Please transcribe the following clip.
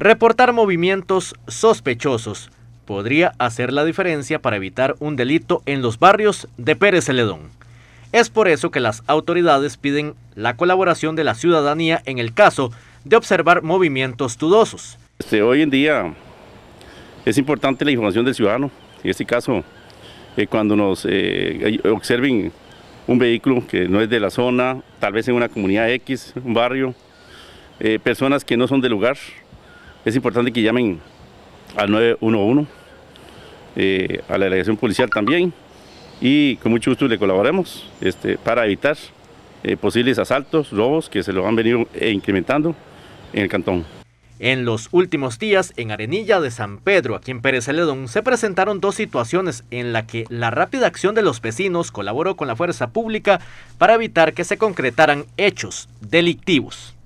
Reportar movimientos sospechosos podría hacer la diferencia para evitar un delito en los barrios de Pérez Celedón. Es por eso que las autoridades piden la colaboración de la ciudadanía en el caso de observar movimientos dudosos. Este, hoy en día es importante la información del ciudadano. En este caso, eh, cuando nos eh, observen un vehículo que no es de la zona, tal vez en una comunidad X, un barrio, eh, personas que no son del lugar, es importante que llamen al 911, eh, a la delegación policial también, y con mucho gusto le colaboremos este, para evitar eh, posibles asaltos, robos que se lo han venido eh, incrementando en el cantón. En los últimos días, en Arenilla de San Pedro, aquí en Pérez Celedón, se presentaron dos situaciones en las que la rápida acción de los vecinos colaboró con la fuerza pública para evitar que se concretaran hechos delictivos.